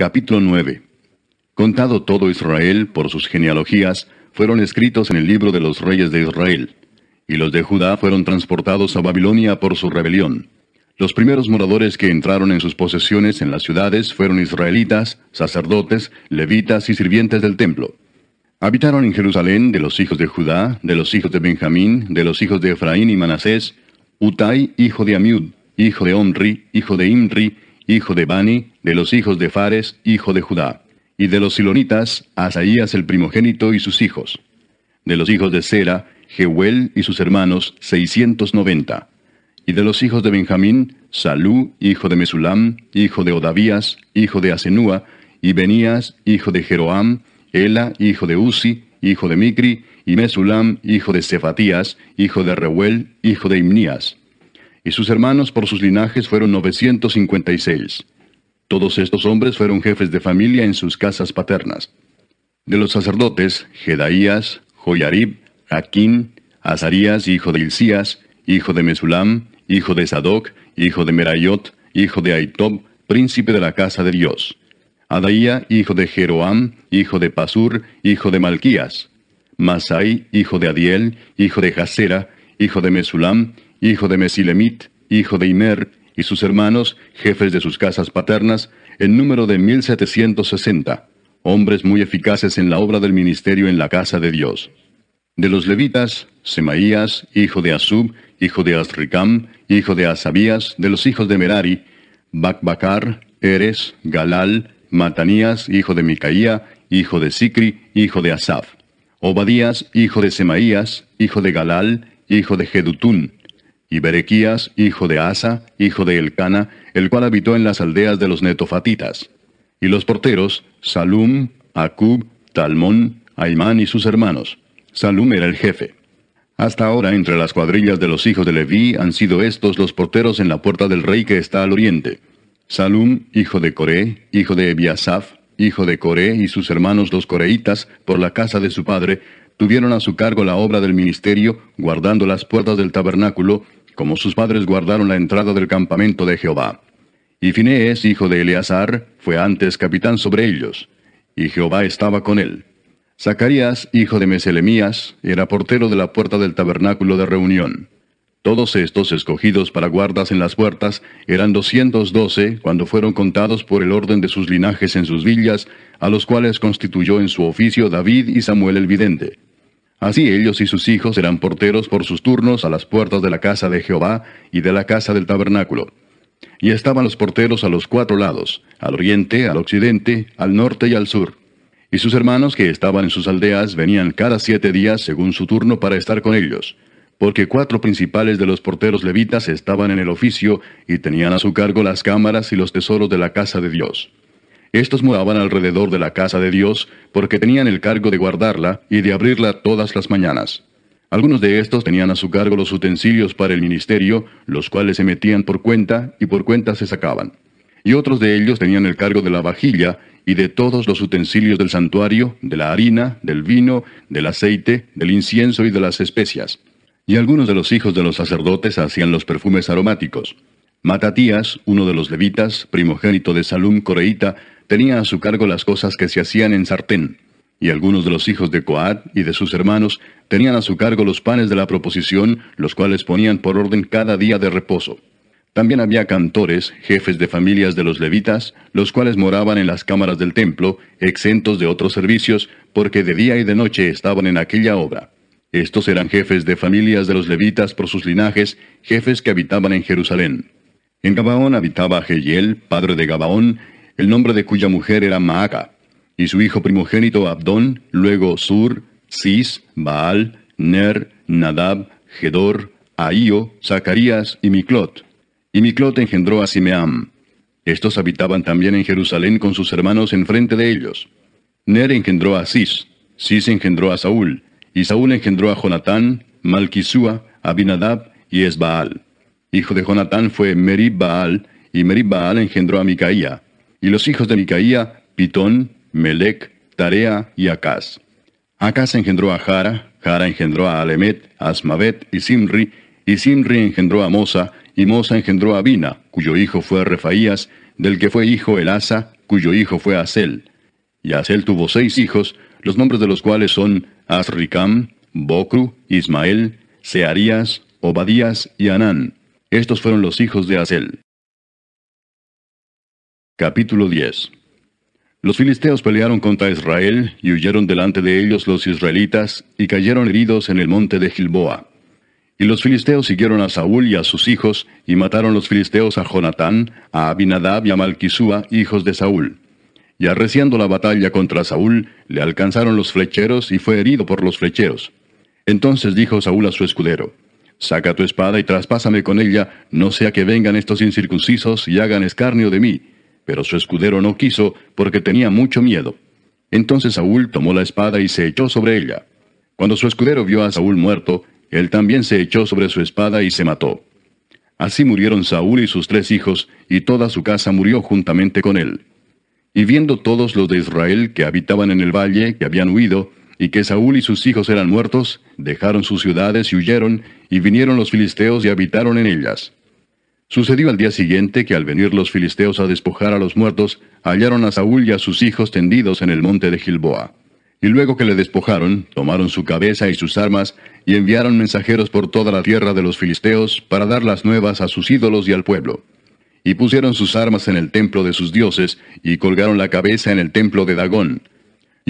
Capítulo 9. Contado todo Israel por sus genealogías, fueron escritos en el libro de los reyes de Israel. Y los de Judá fueron transportados a Babilonia por su rebelión. Los primeros moradores que entraron en sus posesiones en las ciudades fueron israelitas, sacerdotes, levitas y sirvientes del templo. Habitaron en Jerusalén de los hijos de Judá, de los hijos de Benjamín, de los hijos de Efraín y Manasés, Utai, hijo de Amiud, hijo de Omri, hijo de Imri, hijo de Bani, de los hijos de Fares, hijo de Judá. Y de los silonitas, Asaías el primogénito y sus hijos. De los hijos de Sera, Jehuel y sus hermanos, 690. Y de los hijos de Benjamín, Salú, hijo de Mesulam, hijo de Odavías, hijo de Asenúa, y Benías, hijo de Jeroam, Ela, hijo de Uzi, hijo de Micri, y Mesulam, hijo de Cefatías, hijo de Reuel, hijo de Imnías y sus hermanos por sus linajes fueron 956. Todos estos hombres fueron jefes de familia en sus casas paternas. De los sacerdotes, Jedaías, Joyarib, Aquín, Azarías, hijo de Hilcías, hijo de Mesulam, hijo de Sadoc, hijo de Merayot, hijo de Aitob, príncipe de la casa de Dios. Adaía, hijo de Jeroam, hijo de Pasur, hijo de Malquías. Masai, hijo de Adiel, hijo de Jasera, hijo de Mesulam, hijo de Mesilemit, hijo de Imer, y sus hermanos, jefes de sus casas paternas, en número de 1760, hombres muy eficaces en la obra del ministerio en la casa de Dios. De los levitas, Semaías, hijo de Asub, hijo de Azricam, hijo de Asabías, de los hijos de Merari, Bacbacar, Eres, Galal, Matanías, hijo de Micaía, hijo de Sicri, hijo de Asaf. Obadías, hijo de Semaías, hijo de Galal, hijo de Jedutún, y Berequías, hijo de Asa, hijo de Elcana, el cual habitó en las aldeas de los netofatitas. Y los porteros, Salum, Acub, Talmón, Aimán y sus hermanos. Salum era el jefe. Hasta ahora, entre las cuadrillas de los hijos de Leví, han sido estos los porteros en la puerta del rey que está al oriente. Salum, hijo de Coré, hijo de Ebiasaf, hijo de Coré, y sus hermanos los coreitas, por la casa de su padre, tuvieron a su cargo la obra del ministerio, guardando las puertas del tabernáculo, como sus padres guardaron la entrada del campamento de Jehová. Y Finees, hijo de Eleazar, fue antes capitán sobre ellos, y Jehová estaba con él. Zacarías, hijo de Meselemías, era portero de la puerta del tabernáculo de reunión. Todos estos escogidos para guardas en las puertas eran doscientos doce cuando fueron contados por el orden de sus linajes en sus villas, a los cuales constituyó en su oficio David y Samuel el vidente. Así ellos y sus hijos eran porteros por sus turnos a las puertas de la casa de Jehová y de la casa del tabernáculo. Y estaban los porteros a los cuatro lados, al oriente, al occidente, al norte y al sur. Y sus hermanos que estaban en sus aldeas venían cada siete días según su turno para estar con ellos, porque cuatro principales de los porteros levitas estaban en el oficio y tenían a su cargo las cámaras y los tesoros de la casa de Dios. Estos moraban alrededor de la casa de Dios porque tenían el cargo de guardarla y de abrirla todas las mañanas. Algunos de estos tenían a su cargo los utensilios para el ministerio, los cuales se metían por cuenta y por cuenta se sacaban. Y otros de ellos tenían el cargo de la vajilla y de todos los utensilios del santuario, de la harina, del vino, del aceite, del incienso y de las especias. Y algunos de los hijos de los sacerdotes hacían los perfumes aromáticos. Matatías, uno de los levitas, primogénito de Salum Coreíta, tenía a su cargo las cosas que se hacían en sartén, y algunos de los hijos de Coad y de sus hermanos tenían a su cargo los panes de la proposición, los cuales ponían por orden cada día de reposo. También había cantores, jefes de familias de los levitas, los cuales moraban en las cámaras del templo, exentos de otros servicios, porque de día y de noche estaban en aquella obra. Estos eran jefes de familias de los levitas por sus linajes, jefes que habitaban en Jerusalén. En Gabaón habitaba Jehiel, padre de Gabaón, el nombre de cuya mujer era Maaca, y su hijo primogénito Abdón, luego Sur, Cis, Baal, Ner, Nadab, Gedor, Ahío, Zacarías y Miclot. Y Miclot engendró a Simeam. Estos habitaban también en Jerusalén con sus hermanos enfrente de ellos. Ner engendró a Cis, Cis engendró a Saúl, y Saúl engendró a Jonatán, Malquisúa, Abinadab y Esbaal. Hijo de Jonatán fue Merib Baal, y Merib Baal engendró a Micaía. Y los hijos de Micaía, Pitón, Melec, Tarea y Acaz. Acaz engendró a Jara, Jara engendró a Alemet, Asmavet y Simri, y Simri engendró a Mosa, y Mosa engendró a Bina, cuyo hijo fue Refaías, del que fue hijo Elasa, cuyo hijo fue Asel. Y Asel tuvo seis hijos, los nombres de los cuales son Asricam, Bocru, Ismael, Searías, Obadías y Anán. Estos fueron los hijos de Asel. Capítulo 10 Los filisteos pelearon contra Israel y huyeron delante de ellos los israelitas y cayeron heridos en el monte de Gilboa. Y los filisteos siguieron a Saúl y a sus hijos y mataron los filisteos a Jonatán, a Abinadab y a Malquisúa, hijos de Saúl. Y arreciando la batalla contra Saúl, le alcanzaron los flecheros y fue herido por los flecheros. Entonces dijo Saúl a su escudero, Saca tu espada y traspásame con ella, no sea que vengan estos incircuncisos y hagan escarnio de mí pero su escudero no quiso porque tenía mucho miedo. Entonces Saúl tomó la espada y se echó sobre ella. Cuando su escudero vio a Saúl muerto, él también se echó sobre su espada y se mató. Así murieron Saúl y sus tres hijos, y toda su casa murió juntamente con él. Y viendo todos los de Israel que habitaban en el valle, que habían huido, y que Saúl y sus hijos eran muertos, dejaron sus ciudades y huyeron, y vinieron los filisteos y habitaron en ellas. Sucedió al día siguiente que al venir los filisteos a despojar a los muertos, hallaron a Saúl y a sus hijos tendidos en el monte de Gilboa. Y luego que le despojaron, tomaron su cabeza y sus armas, y enviaron mensajeros por toda la tierra de los filisteos para dar las nuevas a sus ídolos y al pueblo. Y pusieron sus armas en el templo de sus dioses, y colgaron la cabeza en el templo de Dagón,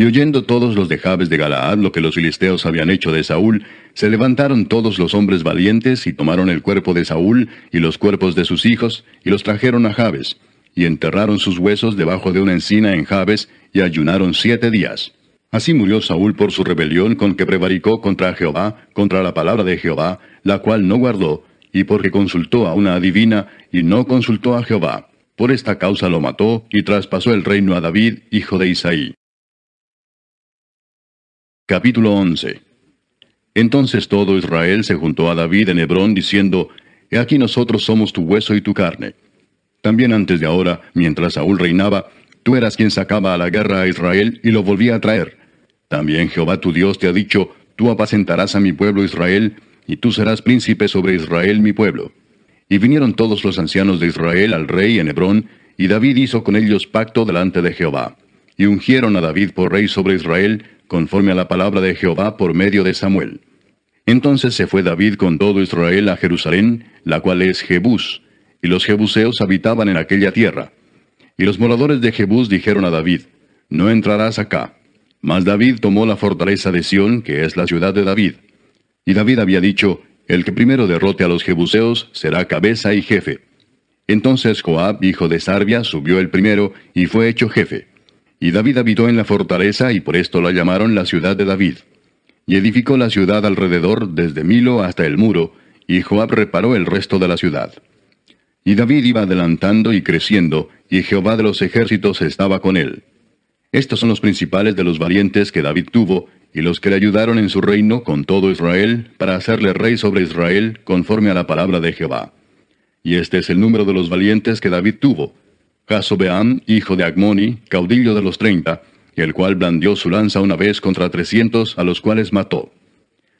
y oyendo todos los de Jabes de Galaad lo que los filisteos habían hecho de Saúl, se levantaron todos los hombres valientes y tomaron el cuerpo de Saúl y los cuerpos de sus hijos y los trajeron a Jabes, y enterraron sus huesos debajo de una encina en Jabes y ayunaron siete días. Así murió Saúl por su rebelión con que prevaricó contra Jehová, contra la palabra de Jehová, la cual no guardó, y porque consultó a una adivina y no consultó a Jehová. Por esta causa lo mató y traspasó el reino a David, hijo de Isaí. Capítulo 11 Entonces todo Israel se juntó a David en Hebrón diciendo, He aquí nosotros somos tu hueso y tu carne. También antes de ahora, mientras Saúl reinaba, tú eras quien sacaba a la guerra a Israel y lo volvía a traer. También Jehová tu Dios te ha dicho, Tú apacentarás a mi pueblo Israel, y tú serás príncipe sobre Israel mi pueblo. Y vinieron todos los ancianos de Israel al rey en Hebrón, y David hizo con ellos pacto delante de Jehová. Y ungieron a David por rey sobre Israel, conforme a la palabra de Jehová por medio de Samuel. Entonces se fue David con todo Israel a Jerusalén, la cual es Jebús, y los jebuseos habitaban en aquella tierra. Y los moradores de Jebús dijeron a David, No entrarás acá. Mas David tomó la fortaleza de Sión, que es la ciudad de David. Y David había dicho, El que primero derrote a los jebuseos será cabeza y jefe. Entonces Joab, hijo de Sarbia, subió el primero y fue hecho jefe. Y David habitó en la fortaleza y por esto la llamaron la ciudad de David. Y edificó la ciudad alrededor desde Milo hasta el muro, y Joab reparó el resto de la ciudad. Y David iba adelantando y creciendo, y Jehová de los ejércitos estaba con él. Estos son los principales de los valientes que David tuvo, y los que le ayudaron en su reino con todo Israel, para hacerle rey sobre Israel, conforme a la palabra de Jehová. Y este es el número de los valientes que David tuvo, Casobeam, hijo de Agmoni, caudillo de los treinta, el cual blandió su lanza una vez contra trescientos, a los cuales mató.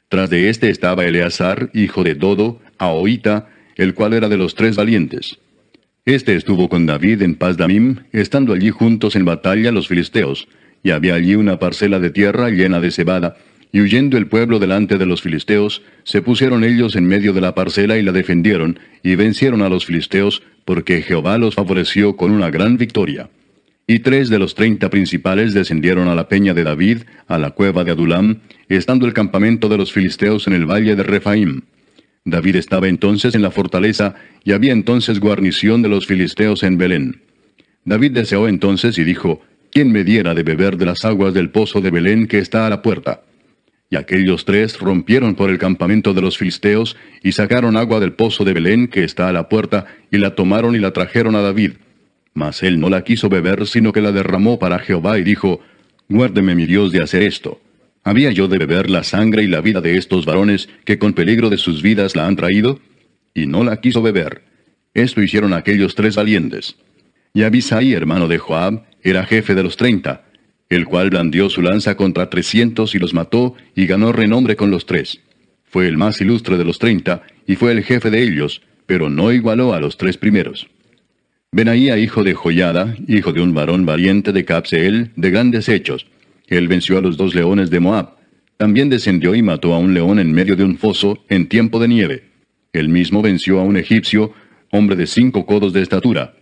Tras de éste estaba Eleazar, hijo de Dodo, Oita, el cual era de los tres valientes. Este estuvo con David en Paz estando allí juntos en batalla los filisteos, y había allí una parcela de tierra llena de cebada, y huyendo el pueblo delante de los filisteos, se pusieron ellos en medio de la parcela y la defendieron, y vencieron a los filisteos, porque Jehová los favoreció con una gran victoria. Y tres de los treinta principales descendieron a la peña de David, a la cueva de Adulam, estando el campamento de los filisteos en el valle de Refaim. David estaba entonces en la fortaleza, y había entonces guarnición de los filisteos en Belén. David deseó entonces y dijo, ¿Quién me diera de beber de las aguas del pozo de Belén que está a la puerta? Y aquellos tres rompieron por el campamento de los filisteos y sacaron agua del pozo de Belén que está a la puerta y la tomaron y la trajeron a David. Mas él no la quiso beber, sino que la derramó para Jehová y dijo, Guárdeme mi Dios de hacer esto. ¿Había yo de beber la sangre y la vida de estos varones que con peligro de sus vidas la han traído? Y no la quiso beber. Esto hicieron aquellos tres valientes. Y Abisai, hermano de Joab, era jefe de los treinta, el cual blandió su lanza contra trescientos y los mató y ganó renombre con los tres. Fue el más ilustre de los treinta y fue el jefe de ellos, pero no igualó a los tres primeros. Benaía, hijo de Joyada, hijo de un varón valiente de Capseel, de grandes hechos. Él venció a los dos leones de Moab. También descendió y mató a un león en medio de un foso en tiempo de nieve. Él mismo venció a un egipcio, hombre de cinco codos de estatura.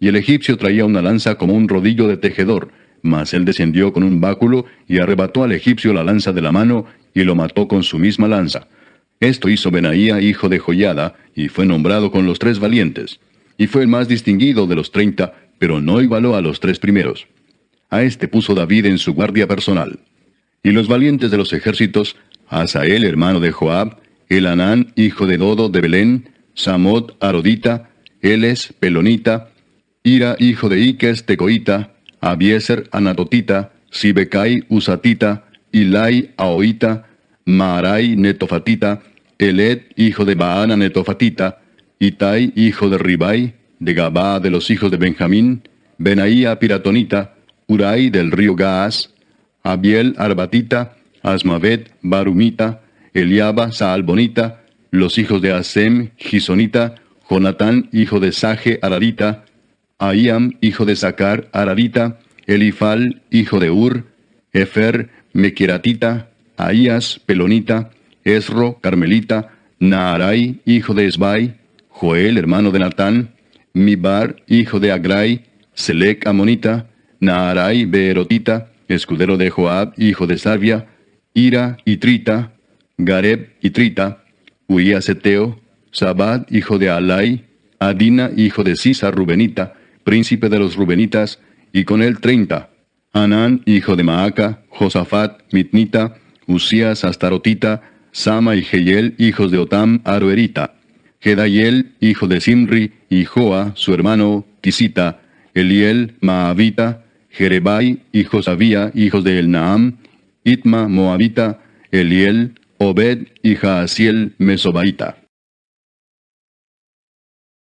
Y el egipcio traía una lanza como un rodillo de tejedor, mas él descendió con un báculo y arrebató al egipcio la lanza de la mano y lo mató con su misma lanza. Esto hizo Benaía, hijo de Joyada, y fue nombrado con los tres valientes. Y fue el más distinguido de los treinta, pero no igualó a los tres primeros. A este puso David en su guardia personal. Y los valientes de los ejércitos, Asael, hermano de Joab, Elanán, hijo de Dodo de Belén, Samot, Arodita, Eles, Pelonita, Ira, hijo de Iques, Tecoita, Abieser Anatotita, Sibekai Usatita, Ilai Aoita, Maarai Netofatita, Eled hijo de Baana Netofatita, Itai hijo de Ribai, de Gabá de los hijos de Benjamín, Benaía Piratonita, Urai del río Gaas, Abiel Arbatita, Asmavet Barumita, Eliaba Saalbonita, los hijos de Asem Gisonita, Jonatán hijo de Saje Ararita, Ahiam, hijo de Zacar, Aradita, Elifal, hijo de Ur, Efer, Mekiratita, Ahías, Pelonita, Esro, Carmelita, Naharai, hijo de Esbai, Joel, hermano de Natán, Mibar, hijo de Agrai, Selec, Amonita, Naharai, Beerotita, escudero de Joab, hijo de Sabia, Ira, Itrita, Gareb, Itrita, Uías, Eteo, Sabad, hijo de Alai, Adina, hijo de Sisa, Rubenita, príncipe de los Rubenitas, y con él treinta, Hanán, hijo de Maaca, Josafat, Mitnita, Usías, Astarotita, Sama y Geyel, hijos de Otam, Aroerita, Gedayel, hijo de Simri, y Joa, su hermano, Tisita, Eliel, Maavita, Jerebai, y Josabía, hijos de Elnaam, Itma, Moabita, Eliel, Obed y Jaasiel, Mesobaita.